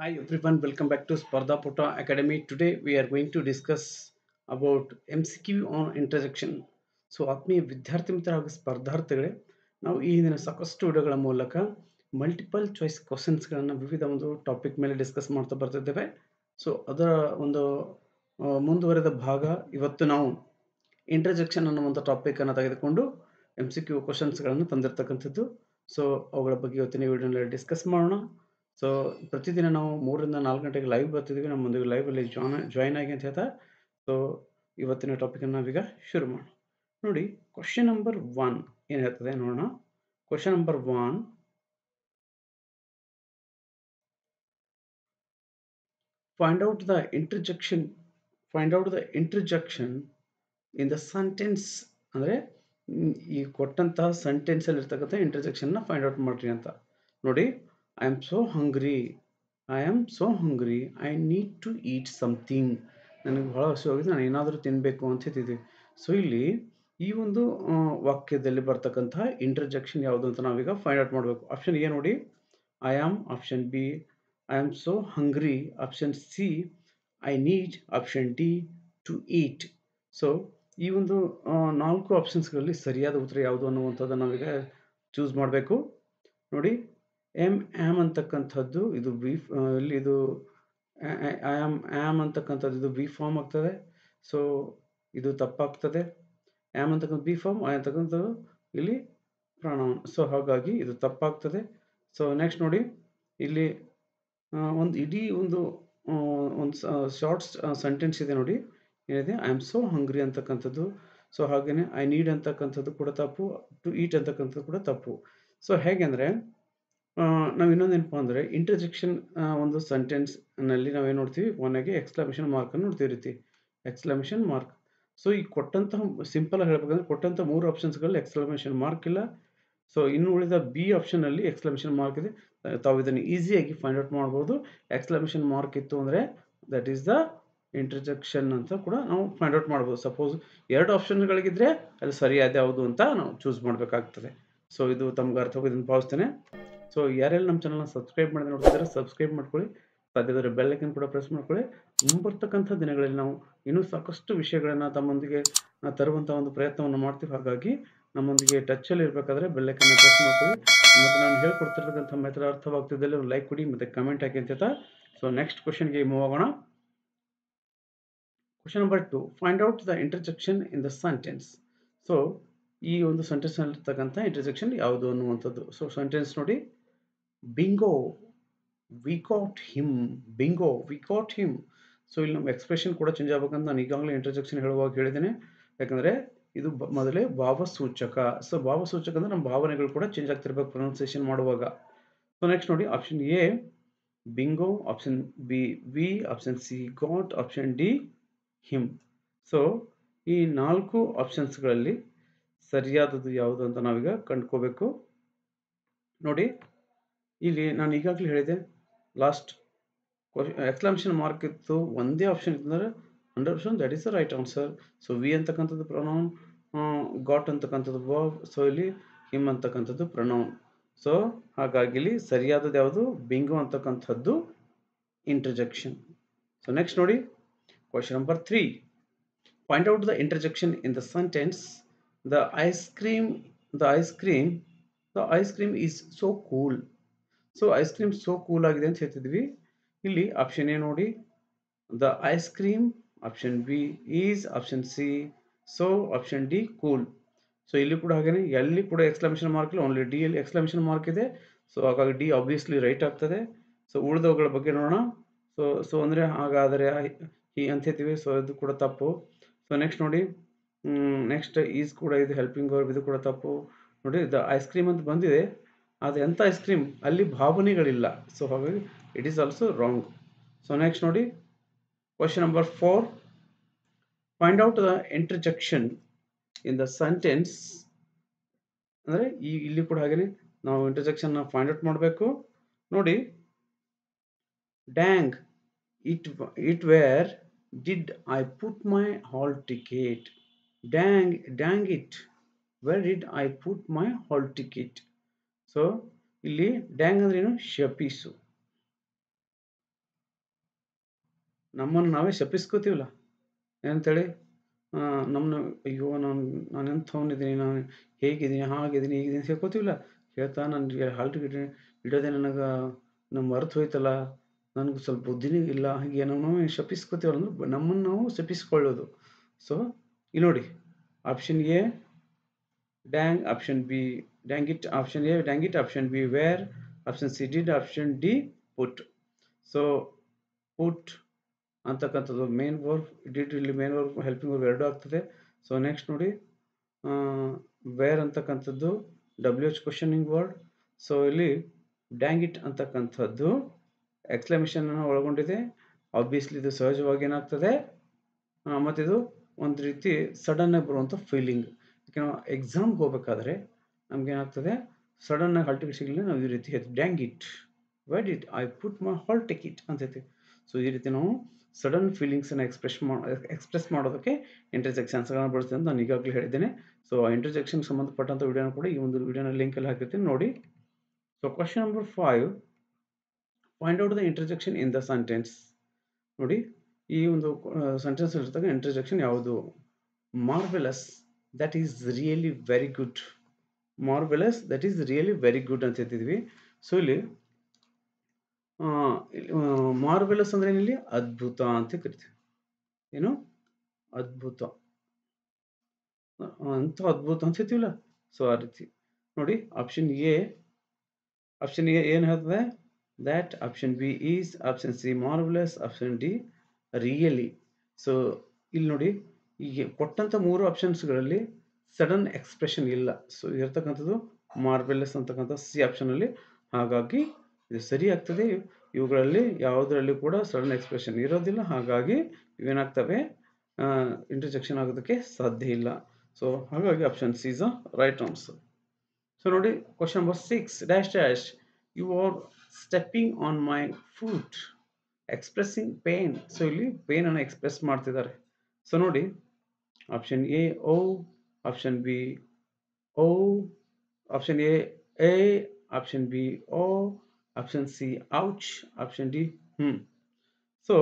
Hi everyone, welcome back to to Pota we are we to discuss about M C Q on interjection so ಆತ್ಮೀಯ ವಿದ್ಯಾರ್ಥಿ ಮಿತ್ರ ಹಾಗೂ ಸ್ಪರ್ಧಾರ್ಥಿಗಳೇ ನಾವು ಈ ಹಿಂದಿನ ಸಾಕಷ್ಟು ವಿಡಿಯೋಗಳ ಮೂಲಕ ಮಲ್ಟಿಪಲ್ ಚಾಯ್ಸ್ ಕ್ವಶನ್ಸ್ಗಳನ್ನು ವಿವಿಧ ಒಂದು ಟಾಪಿಕ್ ಮೇಲೆ ಡಿಸ್ಕಸ್ ಮಾಡ್ತಾ ಬರ್ತಿದ್ದೇವೆ ಸೊ ಅದರ ಒಂದು ಮುಂದುವರೆದ ಭಾಗ ಇವತ್ತು ನಾವು ಇಂಟರ್ಜೆಕ್ಷನ್ ಒಂದು ಟಾಪಿಕನ್ನು ತೆಗೆದುಕೊಂಡು ಎಮ್ ಸಿ ಕ್ಯೂ ಕ್ವಶನ್ಸ್ಗಳನ್ನು ತಂದಿರತಕ್ಕಂಥದ್ದು ಸೊ ಅವುಗಳ ಬಗ್ಗೆ ಇವತ್ತಿನ ವಿಡಿಯೋನಲ್ಲಿ ಡಿಸ್ಕಸ್ ಮಾಡೋಣ ಸೊ ಪ್ರತಿದಿನ ನಾವು ಮೂರರಿಂದ ನಾಲ್ಕು ಗಂಟೆಗೆ ಲೈವ್ ಬರ್ತಿದ್ದೀವಿ ಮುಂದೆ ಲೈವಲ್ಲಿ ಜಾಯ್ನ್ ಜಾಯ್ನ್ ಆಗಿ ಅಂತ ಹೇಳ್ತಾ ಸೊ ಇವತ್ತಿನ ಟಾಪಿಕನ್ನು ನಾವೀಗ ಶುರು ಮಾಡೋಣ ನೋಡಿ ಕ್ವಶನ್ ನಂಬರ್ ಒನ್ ಏನು ಹೇಳ್ತದೆ ನೋಡೋಣ question number one find out the interjection find out the interjection in the sentence ಅಂದರೆ ಈ ಕೊಟ್ಟಂತಹ ಸೆಂಟೆನ್ಸಲ್ಲಿ ಇರ್ತಕ್ಕಂಥ ಇಂಟರ್ಜೆಕ್ಷನ್ನ ಫೈಂಡ್ ಔಟ್ ಮಾಡ್ರಿ ಅಂತ ನೋಡಿ I am so hungry. I am so hungry I need to eat something ನನಗೆ ಭಾಳ ಹಸಿವಾಗಿದೆ ನಾನು ಏನಾದರೂ ತಿನ್ನಬೇಕು ಅಂತ ಸೊ ಇಲ್ಲಿ ಈ ಒಂದು ವಾಕ್ಯದಲ್ಲಿ ಬರ್ತಕ್ಕಂತಹ ಇಂಟರ್ಜೆಕ್ಷನ್ ಯಾವುದು ಅಂತ ನಾವೀಗ ಫೈಂಡ್ ಔಟ್ ಮಾಡಬೇಕು ಆಪ್ಷನ್ ಎ ನೋಡಿ I am option B I am so hungry option C I need option D to eat so ಈ ಒಂದು ನಾಲ್ಕು ಆಪ್ಷನ್ಸ್ಗಳಲ್ಲಿ ಸರಿಯಾದ ಉತ್ತರ ಯಾವುದು ಅನ್ನುವಂಥದ್ದು ನಾವೀಗ ಚೂಸ್ ಮಾಡಬೇಕು ನೋಡಿ ಎಮ್ ಆ್ಯಮ್ ಅಂತಕ್ಕಂಥದ್ದು ಇದು ಬಿ ಇಲ್ಲಿ ಇದು ಆಮ್ ಆ್ಯಮ್ ಅಂತಕ್ಕಂಥದ್ದು ಇದು ಬಿ ಫಾರ್ಮ್ ಆಗ್ತದೆ ಸೊ ಇದು ತಪ್ಪಾಗ್ತದೆ ಆ್ಯಮ್ ಅಂತಕ್ಕಂಥ ಬಿ ಫಾರ್ಮ್ ಐ ಅಂತಕ್ಕಂಥದ್ದು ಇಲ್ಲಿ ಪ್ರಾಣ ಸೊ ಹಾಗಾಗಿ ಇದು ತಪ್ಪಾಗ್ತದೆ ಸೊ ನೆಕ್ಸ್ಟ್ ನೋಡಿ ಇಲ್ಲಿ ಒಂದು ಇಡೀ ಒಂದು ಒಂದು ಶಾರ್ಟ್ಸ್ ಸೆಂಟೆನ್ಸ್ ಇದೆ ನೋಡಿ ಏನಿದೆ ಐ ಆಮ್ ಸೋ ಹಂಗ್ರಿ ಅಂತಕ್ಕಂಥದ್ದು ಸೊ ಹಾಗೆಯೇ ಐ ನೀಡ್ ಅಂತಕ್ಕಂಥದ್ದು ಕೂಡ ತಪ್ಪು ಟು ಈಟ್ ಅಂತಕ್ಕಂಥದ್ದು ಕೂಡ ತಪ್ಪು ಸೊ ಹೇಗೆಂದರೆ ನಾವು ಇನ್ನೊಂದೇನಪ್ಪ ಅಂದರೆ ಇಂಟರ್ಜೆಕ್ಷನ್ ಒಂದು ಸೆಂಟೆನ್ಸ್ನಲ್ಲಿ ನಾವೇನು ನೋಡ್ತೀವಿ ಕೊನೆಗೆ ಮಾರ್ಕ್ ಮಾರ್ಕನ್ನು ನೋಡ್ತೀವಿ ರೀತಿ ಎಕ್ಸ್ಲಮೇಷನ್ ಮಾರ್ಕ್ ಸೊ ಈ ಕೊಟ್ಟಂತಹ ಸಿಂಪಲ್ ಆಗಿ ಹೇಳ್ಬೇಕಂದ್ರೆ ಕೊಟ್ಟಂಥ ಮೂರು ಆಪ್ಷನ್ಸ್ಗಳಲ್ಲಿ ಎಕ್ಸ್ಲಮೇಷನ್ ಮಾರ್ಕ್ ಇಲ್ಲ ಸೊ ಇನ್ನು ಉಳಿದ ಬಿ ಆಪ್ಷನಲ್ಲಿ ಎಕ್ಸ್ಲಮೇಷನ್ ಮಾರ್ಕ್ ಇದೆ ತಾವು ಇದನ್ನು ಈಸಿಯಾಗಿ ಫೈಂಡ್ ಔಟ್ ಮಾಡ್ಬೋದು ಎಕ್ಸ್ಲಮೇಷನ್ ಮಾರ್ಕ್ ಇತ್ತು ಅಂದರೆ ದಟ್ ಈಸ್ ದ ಇಂಟರ್ಜೆಕ್ಷನ್ ಅಂತ ಕೂಡ ನಾವು ಫೈಂಡ್ ಔಟ್ ಮಾಡ್ಬೋದು ಸಪೋಸ್ ಎರಡು ಆಪ್ಷನ್ಗಳಿಗಿದ್ರೆ ಅದು ಸರಿಯಾದ ಯಾವುದು ಅಂತ ನಾವು ಚೂಸ್ ಮಾಡಬೇಕಾಗ್ತದೆ ಸೊ ಇದು ತಮ್ಗೆ ಅರ್ಥ ಹೋಗೋದನ್ನು ಭಾವಿಸ್ತೇನೆ ಸೊ ಯಾರೆಲ್ಲ ನಮ್ಮ ಚಾನಲ್ನ ಸಬ್ಸ್ಕ್ರೈಬ್ ಮಾಡಿದ್ರೆ ನೋಡ್ತಿದ್ದಾರೆ ಸಬ್ಸ್ಕ್ರೈಬ್ ಮಾಡ್ಕೊಳ್ಳಿ ಸಾಧ್ಯವಾದರೆ ಬೆಲ್ಲೈಕನ್ ಕೂಡ ಪ್ರೆಸ್ ಮಾಡ್ಕೊಳ್ಳಿ ಮುಂಬರ್ತಕ್ಕಂಥ ದಿನಗಳಲ್ಲಿ ನಾವು ಇನ್ನೂ ಸಾಕಷ್ಟು ವಿಷಯಗಳನ್ನು ತಮ್ಮೊಂದಿಗೆ ತರುವಂಥ ಒಂದು ಪ್ರಯತ್ನವನ್ನು ಮಾಡ್ತೀವಿ ಹಾಗಾಗಿ ನಮ್ಮೊಂದಿಗೆ ಟಚ್ಚಲ್ಲಿ ಇರಬೇಕಾದ್ರೆ ಬೆಲ್ಲೈಕನ್ನ ಪ್ರೆಸ್ ಮಾಡ್ಕೊಳ್ಳಿ ಮತ್ತು ನಾನು ಹೇಳ್ಕೊಡ್ತಿರ್ತಕ್ಕಂಥ ಮೆಥಡ್ ಅರ್ಥವಾಗ್ತಿದ್ದಲ್ಲಿ ಒಂದು ಲೈಕ್ ಕೊಡಿ ಮತ್ತು ಕಮೆಂಟ್ ಹಾಕಿ ಅಂತ ಸೊ ನೆಕ್ಸ್ಟ್ ಕ್ವಶನ್ಗೆ ಮೂವ್ ಆಗೋಣ question number two find out the intersection in the sentence so ಈ ಒಂದು ಸೆಂಟೆನ್ಸ್ನಲ್ಲಿರ್ತಕ್ಕಂಥ ಇಂಟರ್ಸೆಕ್ಷನ್ ಯಾವುದು ಅನ್ನುವಂಥದ್ದು ಸೊ ಸೆಂಟೆನ್ಸ್ ನೋಡಿ bingo we caught him bingo we caught him so ಇಲ್ಲಿ ನಮ್ಮ ಎಕ್ಸ್ಪ್ರೆಷನ್ ಕೂಡ ಚೇಂಜ್ ಆಗ್ಬೇಕಂತ ನಾನು ಈಗಾಗಲೇ ಇಂಟ್ರಜೆಕ್ಷನ್ ಹೇಳುವಾಗ ಹೇಳಿದ್ದೇನೆ ಯಾಕಂದರೆ ಇದು ಮೊದಲೇ ಭಾವಸೂಚಕ ಸೊ ಭಾವಸೂಚಕ ಅಂದರೆ ನಮ್ಮ ಭಾವನೆಗಳು ಕೂಡ ಚೇಂಜ್ ಆಗ್ತಿರ್ಬೇಕು ಪ್ರೊನೌನ್ಸಿಯೇಷನ್ ಮಾಡುವಾಗ ಸೊ ನೆಕ್ಸ್ಟ್ ನೋಡಿ option A bingo option B we option C got option D him so ಈ ನಾಲ್ಕು ಆಪ್ಷನ್ಸ್ಗಳಲ್ಲಿ ಸರಿಯಾದದ್ದು ಯಾವುದು ಅಂತ ನಾವೀಗ ಕಂಡ್ಕೋಬೇಕು ನೋಡಿ ಇಲ್ಲಿ ನಾನು ಈಗಾಗಲೇ ಹೇಳಿದೆ ಲಾಸ್ಟ್ ಎಕ್ಸ್ಲಾಮಿಷನ್ ಮಾರ್ಕ್ ಇತ್ತು ಒಂದೇ ಆಪ್ಷನ್ ಇತ್ತಂದರೆ hundred percent that is the right answer so we ಅಂತಕ್ಕಂಥದ್ದು ಪ್ರೊನೌನ್ ಗಾಟ್ ಅಂತಕ್ಕಂಥದ್ದು ಬಾಬ್ ಸೊ ಇಲ್ಲಿ ಹಿಮ್ ಅಂತಕ್ಕಂಥದ್ದು ಪ್ರೊನೌನ್ ಸೊ ಹಾಗಾಗಿ ಇಲ್ಲಿ ಸರಿಯಾದದ್ದು ಯಾವುದು ಬಿಂಗು ಅಂತಕ್ಕಂಥದ್ದು ಇಂಟರ್ಜೆಕ್ಷನ್ ಸೊ ನೆಕ್ಸ್ಟ್ ನೋಡಿ question number three point out the interjection in the sentence the ice cream the ice cream the ice cream is so cool so ice cream so cool ಆಗಿದೆ ಅಂತ ಹೇಳ್ತಿದ್ವಿ ಇಲ್ಲಿ option A ನೋಡಿ the ice cream option B is option C so option D cool so ಇಲ್ಲಿ ಕೂಡ ಹಾಗೇನೆ ಎಲ್ಲಿ ಕೂಡ ಎಕ್ಸ್ಲಮೇಷನ್ ಮಾರ್ಕ್ ಇಲ್ಲ ಓನ್ಲಿ ಡಿ ಎಲ್ಲಿ ಎಕ್ಸ್ಲಮೇಷನ್ ಮಾರ್ಕ್ ಇದೆ ಸೊ ಹಾಗಾಗಿ ಡಿ ಆಬ್ವಿಯಸ್ಲಿ ರೈಟ್ ಆಗ್ತದೆ ಸೊ ಉಳಿದವುಗಳ ಬಗ್ಗೆ ನೋಡೋಣ ಸೊ ಸೊ ಅಂದರೆ ಹಾಗಾದರೆ ಈ ಅಂತ ಹೇಳ್ತೀವಿ ಸೊ ಇದು ಕೂಡ ತಪ್ಪು ಸೊ ನೆಕ್ಸ್ಟ್ ನೋಡಿ ನೆಕ್ಸ್ಟ್ ಈಸ್ ಕೂಡ ಇದು ಹೆಲ್ಪಿಂಗ್ ವರ್ಬ್ ಇದು ಕೂಡ ತಪ್ಪು ನೋಡಿ ದ ಐಸ್ ಕ್ರೀಮ್ ಅಂತ ಬಂದಿದೆ ಅದು ಎಂಥ ಐಸ್ ಕ್ರೀಮ್ ಅಲ್ಲಿ ಭಾವನೆಗಳಿಲ್ಲ ಸೊ ಹಾಗಾಗಿ it is also wrong so next ನೋಡಿ question number four find out the interjection in the sentence ಅಂದರೆ ಈ ಇಲ್ಲಿ ಕೂಡ ಹಾಗೇನೆ ನಾವು ಇಂಟ್ರಜೆಕ್ಷನ್ನ ಫೈಂಡ್ ಔಟ್ ಮಾಡಬೇಕು ನೋಡಿ dang it it where did I put my hall ticket dang dang it where did I put my hall ticket so ಇಲ್ಲಿ dang ಅಂದ್ರೆ ಏನು ಶಪಿಸು ನಮ್ಮನ್ನು ನಾವೇ ಶಪಿಸ್ಕೋತೀವಲ್ಲ ಏನಂತೇಳಿ ನಮ್ಮನ್ನ ಅಯ್ಯೋ ನಾನು ನಾನು ಎಂಥವನಿದ್ದೀನಿ ನಾನು ಹೇಗಿದ್ದೀನಿ ಹಾಗಿದ್ದೀನಿ ಹೀಗಿದ್ದೀನಿ ಸೇರ್ಕೋತೀವಲ್ಲ ಹೇಳ್ತಾ ನಾನು ಹಾಲ್ಟ್ ಇಡೋದೇ ನನಗೆ ನಮ್ಮ ಅರ್ಥ ಹೋಯ್ತಲ್ಲ ನನಗೆ ಸ್ವಲ್ಪ ಬುದ್ಧಿನೇ ಇಲ್ಲ ಹೀಗೆ ನಾವು ಶಪಿಸ್ಕೋತೀವಲ್ಲ ಅಂದ್ರೆ ನಮ್ಮನ್ನು ನಾವು ಶಪಿಸ್ಕೊಳ್ಳೋದು ಸೊ ಇಲ್ಲಿ ನೋಡಿ option A dang option B dang it option a dang it option b where option c did option d put so put ಅಂತಕ್ಕಂಥದ್ದು ಮೇನ್ ವರ್ಕ್ ಡಿಟ್ ಇಲ್ಲಿ ಮೇನ್ ವರ್ಕ್ ಹೆಲ್ಪಿಂಗ್ ವರ್ಕ್ ಎರಡು ಆಗ್ತದೆ ಸೊ ನೆಕ್ಸ್ಟ್ ನೋಡಿ where ಅಂತಕ್ಕಂಥದ್ದು W H questioning word so ಇಲ್ಲಿ dang it ಅಂತಕ್ಕಂಥದ್ದು ಎಕ್ಸ್ಪ್ಲಮೇಷನ್ ಒಳಗೊಂಡಿದೆ obviously ಇದು ಸಹಜವಾಗಿ ಏನಾಗ್ತದೆ ಮತ್ತು ಇದು ಒಂದು ರೀತಿ ಸಡನ್ನಾಗಿ ಬರುವಂಥ ಫೀಲಿಂಗ್ ನಾವು ಎಕ್ಸಾಮ್ಗೆ ಹೋಗ್ಬೇಕಾದ್ರೆ ನಮಗೇನಾಗ್ತದೆ ಸಡನ್ನಾಗಿ ಹಾಲ್ ಟಿಕೆಟ್ ಸಿಗಲಿಲ್ಲ ನಾವು ಈ ರೀತಿ ಹೇಳ್ತೀವಿ dang it where it I put my hall ticket ಅಂತ ಹೇಳ್ತೀವಿ ಸೊ ಈ ರೀತಿ ನಾವು ಸಡನ್ ಫೀಲಿಂಗ್ಸನ್ನು ಎಕ್ಸ್ಪ್ರೆಸ್ ಮಾಡಿ ಎಕ್ಸ್ಪ್ರೆಸ್ ಮಾಡೋದಕ್ಕೆ ಇಂಟರ್ಜೆಕ್ಷನ್ಸ್ಗಳನ್ನು ಬಳಸ್ತೀವಿ ಅಂತ ನಾನು ಈಗಾಗಲೇ ಹೇಳಿದ್ದೇನೆ ಸೊ ಆ ಇಂಟರ್ಜೆಕ್ಷನ್ ಸಂಬಂಧಪಟ್ಟಂಥ ವಿಡಿಯೋನ ಕೂಡ ಈ ಒಂದು ವಿಡಿಯೋನ ಲಿಂಕಲ್ಲಿ ಹಾಕಿರ್ತೀನಿ ನೋಡಿ so question number five find out the interjection in the sentence ನೋಡಿ ಈ ಒಂದು ಸೆಂಟೆನ್ಸ್ ಇರ್ತಕ್ಕ ಇಂಟರ್ಜೆಕ್ಷನ್ ಯಾವುದು marvellous that is really very good marvellous that is really very good ಅಂತ ಹೇಳ್ತಿದ್ವಿ ಸೊ ಇಲ್ಲಿ ಮಾರ್ವೆಲಸ್ ಅಂದ್ರೆ ಇಲ್ಲಿ ಅದ್ಭುತ ಅಂತ ಕರಿತೀವಿ ಏನು ಅದ್ಭುತ ಅಂತ ಅದ್ಭುತ ಅಂತ ಹೇಳ್ತೀವಲ್ಲ ಸೊ ಆ ರೀತಿ ನೋಡಿ ಆಪ್ಷನ್ ಎ ಆಪ್ಷನ್ ಎ ಏನು ಹೇಳ್ತದೆ that option B is option C marvellous option D really so ಇಲ್ಲಿ ನೋಡಿ ಈಗ ಕೊಟ್ಟಂತ ಮೂರು ಆಪ್ಷನ್ಸ್ಗಳಲ್ಲಿ ಸಡನ್ ಎಕ್ಸ್ಪ್ರೆಷನ್ ಇಲ್ಲ ಸೊ ಇರತಕ್ಕಂಥದ್ದು ಮಾರ್ವೆಲಸ್ ಅಂತಕ್ಕಂಥ ಸಿ ಆಪ್ಷನಲ್ಲಿ ಹಾಗಾಗಿ ಇದು ಸರಿ ಆಗ್ತದೆ ಇವುಗಳಲ್ಲಿ ಯಾವುದರಲ್ಲಿ ಕೂಡ ಸಡನ್ ಎಕ್ಸ್ಪ್ರೆಷನ್ ಇರೋದಿಲ್ಲ ಹಾಗಾಗಿ ಇವೇನಾಗ್ತವೆ ಇಂಟ್ರಜೆಕ್ಷನ್ ಆಗೋದಕ್ಕೆ ಸಾಧ್ಯ ಇಲ್ಲ ಸೊ ಹಾಗಾಗಿ option C is a right answer so ನೋಡಿ question number six dash dash you are stepping on my foot expressing pain so ಇಲ್ಲಿ ಅನ್ನು ಎಕ್ಸ್ಪ್ರೆಸ್ ಮಾಡ್ತಿದ್ದಾರೆ ಸೊ ನೋಡಿ option A oh option B oh option A A, option B oh option C ouch option D hmm so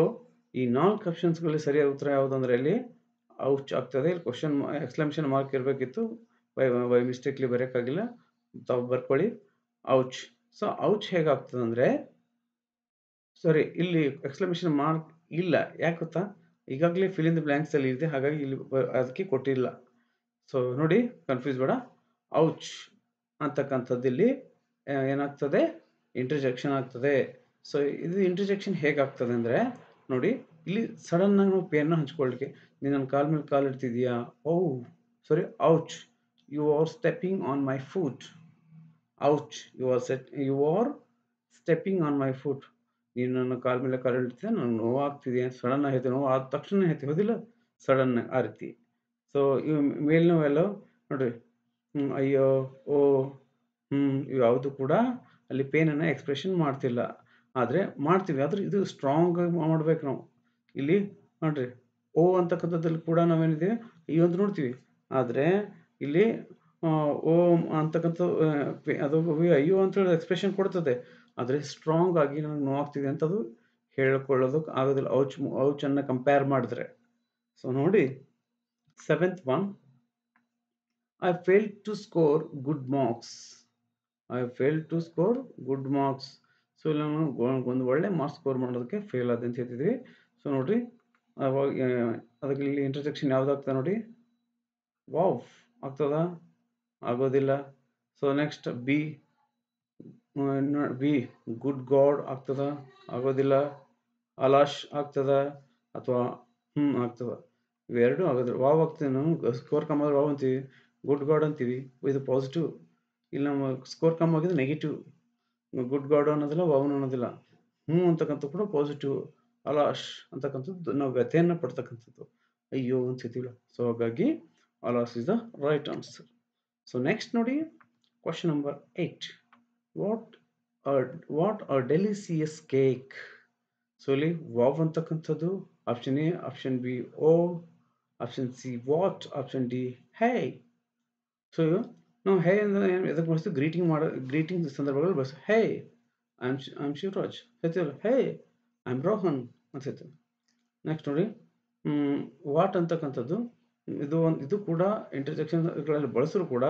ಈ ನಾಲ್ಕು ಆಪ್ಷನ್ಸ್ಗಳಲ್ಲಿ ಸರಿಯಾದ ಉತ್ತರ ಯಾವುದು ಯಾವುದಂದ್ರೆ ಇಲ್ಲಿ ಔಚ್ ಆಗ್ತದೆ ಇಲ್ಲಿ ಕ್ವಶನ್ ಎಕ್ಸ್ಲಮೇಷನ್ ಮಾರ್ಕ್ ಇರಬೇಕಿತ್ತು ಬೈ ಬೈ ಮಿಸ್ಟೇಕ್ಲಿ ಬರೋಕ್ಕಾಗಿಲ್ಲ ತಾವು ಬರ್ಕೊಳ್ಳಿ ಔಚ್ ಸೊ ಔಚ್ ಹೇಗಾಗ್ತದೆ ಅಂದರೆ ಸಾರಿ ಇಲ್ಲಿ ಎಕ್ಸ್ಲಮೇಷನ್ ಮಾರ್ಕ್ ಇಲ್ಲ ಯಾಕೆ ಗೊತ್ತಾ ಈಗಾಗಲೇ ಫಿಲ್ ಬ್ಲ್ಯಾಂಕ್ಸಲ್ಲಿ ಇದೆ ಹಾಗಾಗಿ ಇಲ್ಲಿ ಅದಕ್ಕೆ ಕೊಟ್ಟಿಲ್ಲ ಸೊ ನೋಡಿ ಕನ್ಫ್ಯೂಸ್ ಬೇಡ ಔಚ್ ಅಂತಕ್ಕಂಥದ್ದು ಇಲ್ಲಿ ಏನಾಗ್ತದೆ ಇಂಟ್ರಜೆಕ್ಷನ್ ಆಗ್ತದೆ ಸೊ ಇದು ಇಂಟರ್ಜೆಕ್ಷನ್ ಹೇಗಾಗ್ತದೆ ಅಂದರೆ ನೋಡಿ ಇಲ್ಲಿ ಸಡನ್ನಾಗಿ ನಾವು ಪೇನ್ನ ಹಂಚ್ಕೊಳ್ಳಿಕ್ಕೆ ನೀನು ನನ್ನ ಕಾಲ್ ಮೇಲೆ ಕಾಲು ಇಡ್ತಿದೀಯಾ oh sorry ouch you are stepping on my foot ouch you are set you are stepping on my foot ನೀನು ನನ್ನ ಕಾಲ್ ಮೇಲೆ ಕಾಲು ಇಡ್ತಿದ್ದೆ ನನಗೆ ಆಗ್ತಿದೆಯಾ ಸಡನ್ನಾಗಿ ಹೇಳ್ತೀನಿ ನೋವು ಆದ ತಕ್ಷಣ ಹೇಳ್ತೀವಿ ಹೋದಿಲ್ಲ ಸಡನ್ನಾಗಿ ಆ ರೀತಿ ಸೊ ಇವು ಮೇಲ್ನವೆಲ್ಲ ನೋಡ್ರಿ ಅಯ್ಯೋ ಓ ಹ್ಞೂ ಇವು ಯಾವುದು ಕೂಡ ಅಲ್ಲಿ ಪೇನನ್ನು ಎಕ್ಸ್ಪ್ರೆಷನ್ ಮಾಡ್ತಿಲ್ಲ ಆದರೆ ಮಾಡ್ತೀವಿ ಆದರೆ ಇದು ಸ್ಟ್ರಾಂಗ್ ಆಗಿ ಮಾಡ್ಬೇಕು ನಾವು ಇಲ್ಲಿ ನೋಡ್ರಿ ಓ ಅಂತಕ್ಕಂಥದ್ದಲ್ಲಿ ಕೂಡ ನಾವೇನಿದೀವಿ ಈ ಒಂದು ನೋಡ್ತೀವಿ ಆದರೆ ಇಲ್ಲಿ ಓ ಅಂತಕ್ಕಂಥ ಅದು ಅಯ್ಯೋ ಅಂತ ಎಕ್ಸ್ಪ್ರೆಷನ್ ಕೊಡ್ತದೆ ಆದರೆ ಸ್ಟ್ರಾಂಗ್ ಆಗಿ ನಮಗೆ ನೋವಾಗ್ತಿದೆ ಅಂತ ಅದು ಹೇಳ್ಕೊಳ್ಳೋದಕ್ಕೆ ಆಗೋದಿಲ್ಲ ಔಚ್ ಔಚನ್ನು ಕಂಪೇರ್ ಮಾಡಿದ್ರೆ ಸೊ ನೋಡಿ Seventh one, I failed to score good marks. I failed to score good marks so ಇಲ್ಲಿ ಒಂದು ಒಳ್ಳೆ ಮಾರ್ಕ್ಸ್ ಸ್ಕೋರ್ ಮಾಡೋದಕ್ಕೆ ಫೇಲ್ ಆದ ಅಂತ ಹೇಳ್ತಿದ್ವಿ ಸೊ ನೋಡಿರಿ ಅವಾಗ ಅದಕ್ಕೆ ಇಲ್ಲಿ ಇಂಟರ್ಸೆಕ್ಷನ್ ಯಾವ್ದಾಗ್ತದೆ ನೋಡಿ ವಾವ್ ಆಗ್ತದ ಆಗೋದಿಲ್ಲ so next B B good god ಆಗ್ತದ ಆಗೋದಿಲ್ಲ ಅಲಾಶ್ ಆಗ್ತದ ಅಥವಾ ಹ್ಞೂ ಆಗ್ತದ ಇವೆರಡೂ ಆಗೋದ್ರೆ ವಾವ್ ಆಗ್ತದೆ ಸ್ಕೋರ್ ಕಮ್ ಆದರೆ ವಾವ್ ಅಂತೀವಿ ಗುಡ್ ಗಾಡ್ ಅಂತೀವಿ ಇದು ಪಾಸಿಟಿವ್ ಇಲ್ಲಿ ನಮ್ಮ ಸ್ಕೋರ್ ಕಮ್ ಆಗಿದ್ರೆ ನೆಗೆಟಿವ್ ಗುಡ್ ಗಾಡ್ ಅನ್ನೋದಿಲ್ಲ ವಾವ್ನ ಅನ್ನೋದಿಲ್ಲ ಹ್ಞೂ ಅಂತಕ್ಕಂಥ ಕೂಡ ಪಾಸಿಟಿವ್ ಅಲಾಶ್ ಅಂತಕ್ಕಂಥದ್ದು ನಾವು ವ್ಯಥೆಯನ್ನು ಪಡ್ತಕ್ಕಂಥದ್ದು ಅಯ್ಯೋ ಅಂತಿದ್ದೀವಲ್ಲ ಸೊ ಹಾಗಾಗಿ alas is the right answer so next ನೋಡಿ question number eight what what are delicious cake so ಇಲ್ಲಿ ವಾವ್ ಅಂತಕ್ಕಂಥದ್ದು option A option B oh option C what option D hey so ನಾವು ಹೇ ಅಂದ್ರೆ ಏನು ಎದಕ್ಕೆ ಬಳಸ್ತೀವಿ greeting ಮಾಡೋ greeting ಸಂದರ್ಭಗಳಲ್ಲಿ ಬಳಸ್ತೀವಿ hey I am I am Shivraj ಹೇಳ್ತೀವಲ್ಲ ಹೇ ಐ ಆಮ್ ರೋಹನ್ ಅಂತ ಹೇಳ್ತೀವಿ ನೆಕ್ಸ್ಟ್ ನೋಡಿ ವಾಟ್ ಅಂತಕ್ಕಂಥದ್ದು ಇದು ಒಂದು ಇದು ಕೂಡ ಇಂಟರ್ಜೆಕ್ಷನ್ಗಳಲ್ಲಿ ಬಳಸಿದ್ರು ಕೂಡ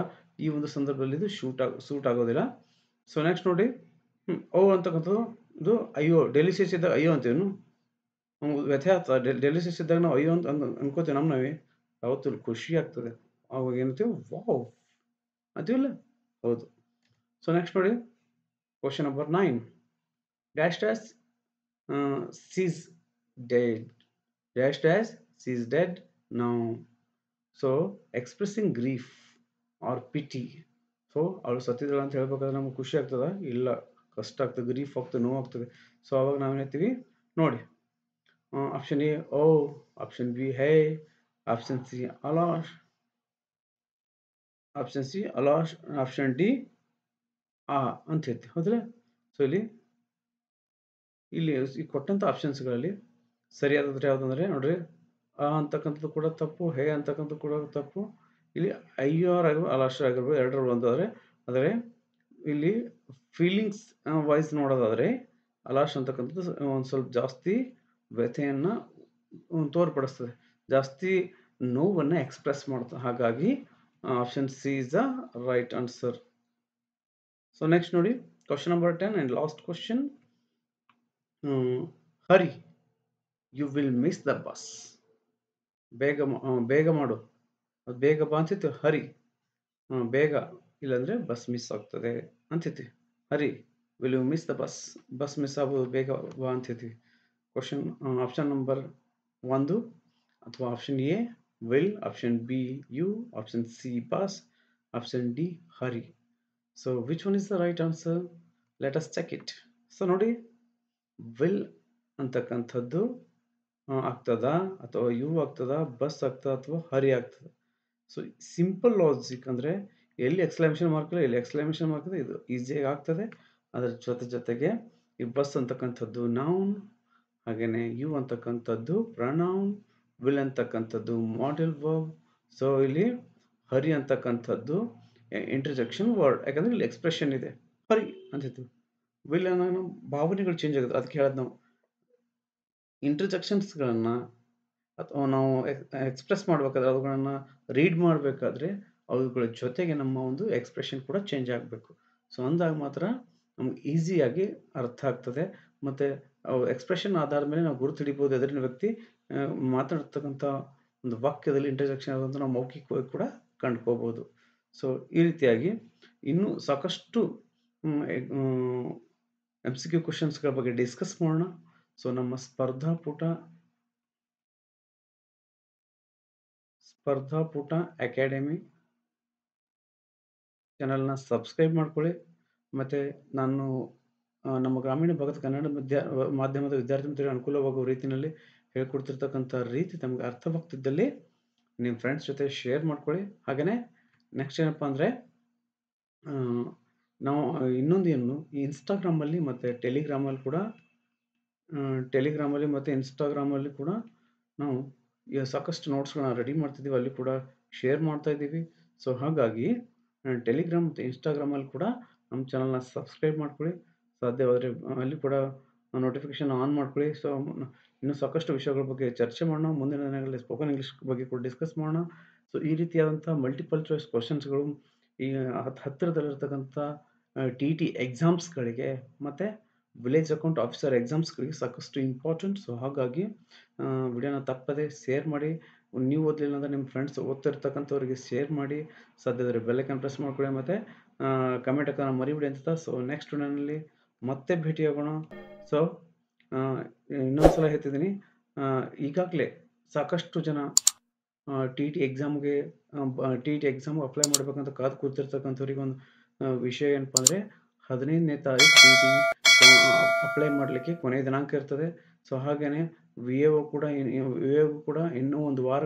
ಈ ಒಂದು ಸಂದರ್ಭದಲ್ಲಿ ಇದು ಶೂಟ್ ಆಗ ಸೂಟ್ ಆಗೋದಿಲ್ಲ ಸೊ ನೆಕ್ಸ್ಟ್ ನೋಡಿ ಓ ಅಂತಕ್ಕಂಥದ್ದು ಇದು ಅಯ್ಯೋ ಡೆಲಿಷಿಯಸ್ ಇದ್ದ ಅಯ್ಯೋ ಅಂತೇನು ಹೌದು, ವ್ಯಥೆ ಆಗ್ತದೆ. ಇದ್ದಾಗ ನಾವು ಅಯ್ಯೋ! ಅಂತ ಅಂದ್ ಅಂದ್ಕೋತೀವಿ ನಮ್ ನಾವೇ. ಅವತ್ತು ಖುಷಿ ಆಗ್ತದೆ. ಅವಾಗ ಏನಂತೀವಿ ವಾವ್! ಅಂತೀವಲ್ಲ? ಹೌದು. ಸೊ ನೆಕ್ಸ್ಟ್ ನೋಡಿ, question number nine dash dash she's dead. Dash dash she's dead now. So expressing grief or pity. So ಅವಳು ಸತ್ತಿದಳು ಅಂತ ಹೇಳ್ಬೇಕಾದ್ರೆ ನಮ್ಗೆ ಖುಷಿ ಆಗ್ತದಾ? ಇಲ್ಲ. ಕಷ್ಟ ಆಗ್ತದೆ, ಗ್ರೀಫ್ ಆಗ್ತದೆ, ಆಗ್ತದೆ ಸೊ ಅವಾಗ ನಾವೇನ್ ನೋಡಿ option A oh option B hey option C alas option C alas option D ಆ ಅಂತೈತಿ ಹೌದಾ ಸೊ ಇಲ್ಲಿ ಇಲ್ಲಿ ಈ ಕೊಟ್ಟಂಥ ಆಪ್ಷನ್ಸ್ಗಳಲ್ಲಿ ಸರಿಯಾದದ್ದು ಯಾವುದು ಅಂದರೆ ನೋಡ್ರಿ ಆ ಅಂತಕ್ಕಂಥದ್ದು ಕೂಡ ತಪ್ಪು ಹೇ ಅಂತಕ್ಕಂಥದ್ದು ಕೂಡ ತಪ್ಪು ಇಲ್ಲಿ ಐ ಆರ್ ಆಗಿರ್ಬೋದು ಅಲಾಶ್ ಆಗಿರ್ಬೋದು ಎರಡರಲ್ಲಿ ಒಂದಾದರೆ ಆದರೆ ಇಲ್ಲಿ ಫೀಲಿಂಗ್ಸ್ ವಾಯ್ಸ್ ನೋಡೋದಾದರೆ ಅಲಾಶ್ ಅಂತಕ್ಕಂಥದ್ದು ಒಂದು ಸ್ವಲ್ಪ ಜಾಸ್ತಿ ವ್ಯಥೆಯನ್ನು ತೋರ್ಪಡಿಸ್ತದೆ ಜಾಸ್ತಿ ನೋವನ್ನು ಎಕ್ಸ್ಪ್ರೆಸ್ ಮಾಡ್ತಾ ಹಾಗಾಗಿ option C is a right answer so next ನೋಡಿ question number ten and last question hurry you will miss the bus ಬೇಗ ಬೇಗ ಮಾಡು ಅದು ಬೇಗ ಬಾ ಅಂತಿತ್ತು ಹರಿ ಬೇಗ ಇಲ್ಲಾಂದರೆ ಬಸ್ ಮಿಸ್ ಆಗ್ತದೆ ಅಂತಿತ್ತು hurry will you miss the bus bus miss ಆಗೋದು ಬೇಗ ಬಾ ಅಂತಿದ್ವಿ ಕ್ವಶನ್ ಆಪ್ಷನ್ ನಂಬರ್ ಒಂದು ಅಥವಾ option A will option B you option C pass option D hurry so which one is the right answer let us check it so ನೋಡಿ will ಅಂತಕ್ಕಂಥದ್ದು ಆಗ್ತದ ಅಥವಾ ಯು ಆಗ್ತದ ಬಸ್ ಆಗ್ತದ ಅಥವಾ ಹರಿ ಆಗ್ತದ ಸೊ ಸಿಂಪಲ್ ಲಾಜಿಕ್ ಅಂದರೆ ಎಲ್ಲಿ ಎಕ್ಸ್ಕ್ಲೇಮೇಷನ್ ಮಾರ್ಕ್ ಇಲ್ಲ ಎಲ್ಲಿ ಎಕ್ಸ್ಕ್ಲೇಮೇಷನ್ ಮಾರ್ಕ್ ಇದು ಈಸಿಯಾಗಿ ಆಗ್ತದೆ ಅದರ ಜೊತೆ ಜೊತೆಗೆ ಈ ಬಸ್ ಅಂತಕ್ಕಂಥದ್ದು ನಾವು ಹಾಗೇನೆ ಯು ಅಂತಕ್ಕಂಥದ್ದು ಪ್ರಣೌನ್ ವಿಲ್ ಅಂತಕ್ಕಂಥದ್ದು ಮಾಡೆಲ್ ವರ್ಬ್ ಸೊ ಇಲ್ಲಿ ಹರಿ ಅಂತಕ್ಕಂಥದ್ದು ಇಂಟರ್ಜೆಕ್ಷನ್ ವರ್ಡ್ ಯಾಕಂದ್ರೆ ಇಲ್ಲಿ ಎಕ್ಸ್ಪ್ರೆಷನ್ ಇದೆ ಹರಿ ಹೇಳ್ತೀವಿ ವಿಲ್ ಅನ್ನೋ ಭಾವನೆಗಳು ಚೇಂಜ್ ಆಗುತ್ತೆ ಅದಕ್ಕೆ ಹೇಳೋದು ನಾವು ಇಂಟ್ರಜೆಕ್ಷನ್ಸ್ಗಳನ್ನು ಅಥವಾ ನಾವು ಎಕ್ಸ್ಪ್ರೆಸ್ ಮಾಡಬೇಕಾದ್ರೆ ಅವುಗಳನ್ನು ರೀಡ್ ಮಾಡಬೇಕಾದ್ರೆ ಅವುಗಳ ಜೊತೆಗೆ ನಮ್ಮ ಒಂದು ಎಕ್ಸ್ಪ್ರೆಷನ್ ಕೂಡ ಚೇಂಜ್ ಆಗಬೇಕು ಸೊ ಅಂದಾಗ ಮಾತ್ರ ನಮ್ಗೆ ಈಸಿಯಾಗಿ ಅರ್ಥ ಆಗ್ತದೆ ಮತ್ತು ಅವು ಎಕ್ಸ್ಪ್ರೆಷನ್ ಆಧಾರದ ಮೇಲೆ ನಾವು ಗುರುತು ಹಿಡಿಬೋದು ಎದುರಿನ ವ್ಯಕ್ತಿ ಮಾತಾಡ್ತಕ್ಕಂಥ ಒಂದು ವಾಕ್ಯದಲ್ಲಿ ಇಂಟರ್ಜೆಕ್ಷನ್ ಆದಂಥ ನಾವು ಮೌಖಿಕವಾಗಿ ಕೂಡ ಕಂಡುಕೋಬೋದು ಸೊ ಈ ರೀತಿಯಾಗಿ ಇನ್ನೂ ಸಾಕಷ್ಟು ಎಮ್ ಸಿ ಕ್ಯೂ ಕ್ವಶನ್ಸ್ಗಳ ಬಗ್ಗೆ ಡಿಸ್ಕಸ್ ಮಾಡೋಣ ಸೊ ನಮ್ಮ ಸ್ಪರ್ಧಾಪುಟ ಸ್ಪರ್ಧಾಪುಟ ಅಕಾಡೆಮಿ ಚಾನಲ್ನ ಸಬ್ಸ್ಕ್ರೈಬ್ ಮಾಡ್ಕೊಳ್ಳಿ ಮತ್ತು ನಾನು ನಮ್ಮ ಗ್ರಾಮೀಣ ಭಾಗದ ಕನ್ನಡ ಮಧ್ಯ ಮಾಧ್ಯಮದ ವಿದ್ಯಾರ್ಥಿ ಮಿತ್ರರಿಗೆ ಅನುಕೂಲವಾಗುವ ರೀತಿಯಲ್ಲಿ ಹೇಳ್ಕೊಡ್ತಿರ್ತಕ್ಕಂಥ ರೀತಿ ತಮಗೆ ಅರ್ಥವಾಗ್ತಿದ್ದಲ್ಲಿ ನಿಮ್ಮ ಫ್ರೆಂಡ್ಸ್ ಜೊತೆ ಶೇರ್ ಮಾಡ್ಕೊಳ್ಳಿ ಹಾಗೆಯೇ ನೆಕ್ಸ್ಟ್ ಏನಪ್ಪ ಅಂದರೆ ನಾವು ಇನ್ನೊಂದು ಏನು ಇನ್ಸ್ಟಾಗ್ರಾಮಲ್ಲಿ ಮತ್ತು ಟೆಲಿಗ್ರಾಮಲ್ಲಿ ಕೂಡ ಟೆಲಿಗ್ರಾಮಲ್ಲಿ ಮತ್ತು ಇನ್ಸ್ಟಾಗ್ರಾಮಲ್ಲಿ ಕೂಡ ನಾವು ಸಾಕಷ್ಟು ನೋಟ್ಸ್ಗಳನ್ನ ರೆಡಿ ಮಾಡ್ತಿದ್ದೀವಿ ಅಲ್ಲಿ ಕೂಡ ಶೇರ್ ಮಾಡ್ತಾ ಇದ್ದೀವಿ ಸೊ ಹಾಗಾಗಿ ಟೆಲಿಗ್ರಾಮ್ ಮತ್ತು ಇನ್ಸ್ಟಾಗ್ರಾಮಲ್ಲಿ ಕೂಡ ನಮ್ಮ ಚಾನಲ್ನ ಸಬ್ಸ್ಕ್ರೈಬ್ ಮಾಡ್ಕೊಳ್ಳಿ ಸಾಧ್ಯವಾದರೆ ಅಲ್ಲಿ ಕೂಡ ನೋಟಿಫಿಕೇಷನ್ ಆನ್ ಮಾಡ್ಕೊಳ್ಳಿ ಸೊ ಇನ್ನೂ ಸಾಕಷ್ಟು ವಿಷಯಗಳ ಬಗ್ಗೆ ಚರ್ಚೆ ಮಾಡೋಣ ಮುಂದಿನ ದಿನಗಳಲ್ಲಿ ಸ್ಪೋಕನ್ ಇಂಗ್ಲೀಷ್ ಬಗ್ಗೆ ಕೂಡ ಡಿಸ್ಕಸ್ ಮಾಡೋಣ ಸೊ ಈ ರೀತಿಯಾದಂಥ ಮಲ್ಟಿಪಲ್ ಚಾಯ್ಸ್ ಕ್ವಶನ್ಸ್ಗಳು ಈ ಹತ್ತು ಹತ್ತಿರದಲ್ಲಿರ್ತಕ್ಕಂಥ ಟಿ ಟಿ ಎಕ್ಸಾಮ್ಸ್ಗಳಿಗೆ ಮತ್ತು ವಿಲೇಜ್ ಅಕೌಂಟ್ ಆಫೀಸರ್ ಎಕ್ಸಾಮ್ಸ್ಗಳಿಗೆ ಸಾಕಷ್ಟು ಇಂಪಾರ್ಟೆಂಟ್ ಸೊ ಹಾಗಾಗಿ ವಿಡಿಯೋನ ತಪ್ಪದೆ ಶೇರ್ ಮಾಡಿ ನೀವು ಓದಲಿಲ್ಲ ಅಂದರೆ ನಿಮ್ಮ ಫ್ರೆಂಡ್ಸ್ ಓದ್ತಿರ್ತಕ್ಕಂಥವ್ರಿಗೆ ಶೇರ್ ಮಾಡಿ ಸಾಧ್ಯವಾದರೆ ಬೆಲೆ ಪ್ರೆಸ್ ಮಾಡ್ಕೊಳ್ಳಿ ಮತ್ತು ಕಮೆಂಟ್ ಹಾಕೋಣ ಮರಿಬಿಡಿ ಅಂತ ಸೊ ನೆಕ್ಸ್ಟ್ ವಿಡಿಯೋನಲ್ಲಿ ಮತ್ತೆ ಭೇಟಿಯಾಗೋಣ ಸೊ ಇನ್ನೊಂದ್ಸಲ ಹೇಳ್ತಿದ್ದೀನಿ ಈಗಾಗಲೇ ಸಾಕಷ್ಟು ಜನ ಟಿ ಟಿ ಎಕ್ಸಾಮ್ಗೆ ಟಿ ಟಿ ಎಕ್ಸಾಮ್ ಅಪ್ಲೈ ಮಾಡ್ಬೇಕಂತ ಕಾದು ಕೂತಿರ್ತಕ್ಕಂಥವ್ರಿಗೆ ಒಂದು ವಿಷಯ ಏನಪ್ಪ ಅಂದರೆ ಹದಿನೈದನೇ ತಾರೀಕು ಟಿ ಟಿ e ಅಪ್ಲೈ ಮಾಡಲಿಕ್ಕೆ ಕೊನೆಯ ದಿನಾಂಕ ಇರ್ತದೆ ಸೊ ಹಾಗೆಯೇ ವಿ ಎ ಕೂಡ ವಿ ಎ ಕೂಡ ಇನ್ನೂ ಒಂದು ವಾರ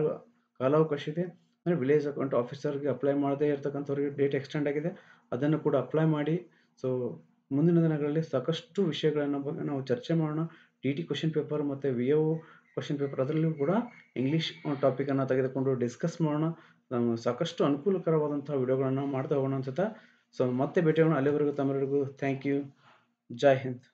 ಕಾಲಾವಕಾಶ ಇದೆ ಅಂದರೆ ವಿಲೇಜ್ ಅಕೌಂಟ್ ಆಫೀಸರ್ಗೆ ಅಪ್ಲೈ ಮಾಡದೇ ಇರ್ತಕ್ಕಂಥವ್ರಿಗೆ ಡೇಟ್ ಎಕ್ಸ್ಟೆಂಡ್ ಆಗಿದೆ ಅದನ್ನು ಕೂಡ ಅಪ್ಲೈ ಮಾಡಿ ಸೊ ಮುಂದಿನ ದಿನಗಳಲ್ಲಿ ಸಾಕಷ್ಟು ವಿಷಯಗಳನ್ನು ನಾವು ಚರ್ಚೆ ಮಾಡೋಣ ಟಿ ಟಿ ಕ್ವಶನ್ ಪೇಪರ್ ಮತ್ತು ವಿ ಒ ಕ್ವಶನ್ ಪೇಪರ್ ಅದರಲ್ಲೂ ಕೂಡ ಇಂಗ್ಲೀಷ್ ಟಾಪಿಕನ್ನು ತೆಗೆದುಕೊಂಡು ಡಿಸ್ಕಸ್ ಮಾಡೋಣ ಸಾಕಷ್ಟು ಅನುಕೂಲಕರವಾದಂಥ ವಿಡಿಯೋಗಳನ್ನು ಮಾಡ್ತಾ ಹೋಗೋಣ ಅನ್ಸುತ್ತೆ ಸೊ ಮತ್ತೆ ಭೇಟಿಯಾಗೋಣ ಅಲ್ಲಿವರೆಗೂ ತಮರಿಗೂ ಥ್ಯಾಂಕ್ ಯು ಜೈ ಹಿಂದ್